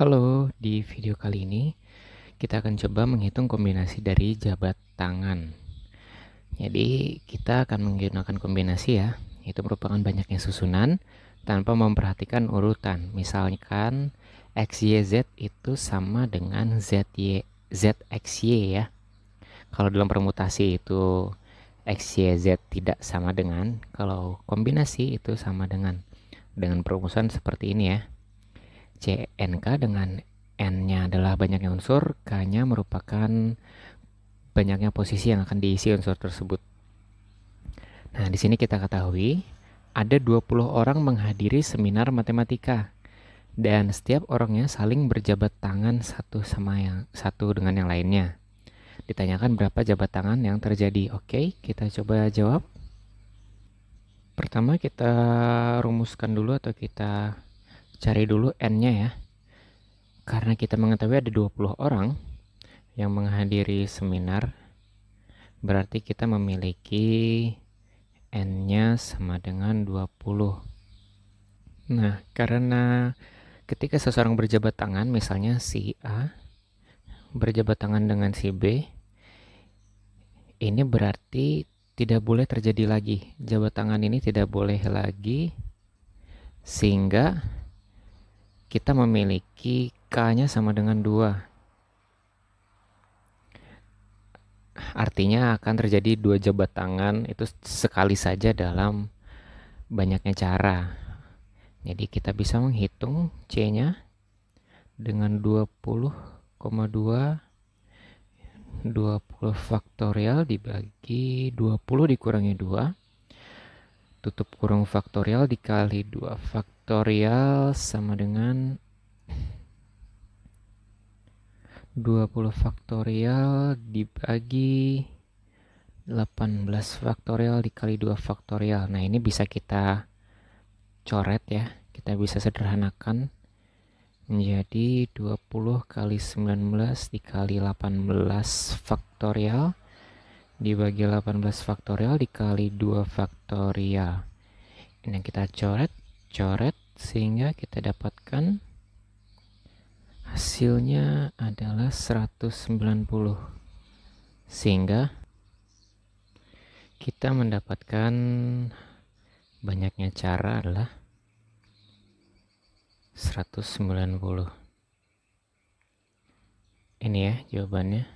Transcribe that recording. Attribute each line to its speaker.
Speaker 1: Halo, di video kali ini kita akan coba menghitung kombinasi dari jabat tangan. Jadi, kita akan menggunakan kombinasi ya. Itu merupakan banyaknya susunan tanpa memperhatikan urutan. Misalkan XYZ itu sama dengan ZY, ZXY ya. Kalau dalam permutasi itu x, y, z tidak sama dengan, kalau kombinasi itu sama dengan. Dengan perumusan seperti ini ya. C n k dengan N-nya adalah banyaknya unsur, K-nya merupakan banyaknya posisi yang akan diisi unsur tersebut. Nah, di sini kita ketahui ada 20 orang menghadiri seminar matematika dan setiap orangnya saling berjabat tangan satu sama yang satu dengan yang lainnya ditanyakan berapa jabat tangan yang terjadi. Oke, kita coba jawab. Pertama kita rumuskan dulu atau kita cari dulu N-nya ya. Karena kita mengetahui ada 20 orang yang menghadiri seminar, berarti kita memiliki N-nya sama dengan 20. Nah, karena ketika seseorang berjabat tangan, misalnya si A berjabat tangan dengan si B, ini berarti tidak boleh terjadi lagi. Jabat tangan ini tidak boleh lagi sehingga kita memiliki K-nya sama dengan dua. Artinya akan terjadi dua jabat tangan itu sekali saja dalam banyaknya cara. Jadi kita bisa menghitung C-nya dengan 20,2 20 faktorial dibagi 20 dikurangi 2 tutup kurung faktorial dikali 2 faktorial sama dengan 20 faktorial dibagi 18 faktorial dikali 2 faktorial nah ini bisa kita coret ya kita bisa sederhanakan menjadi 20 kali 19 dikali 18 faktorial dibagi 18 faktorial dikali 2 faktorial ini kita coret coret sehingga kita dapatkan hasilnya adalah 190 sehingga kita mendapatkan banyaknya cara adalah 190 ini ya jawabannya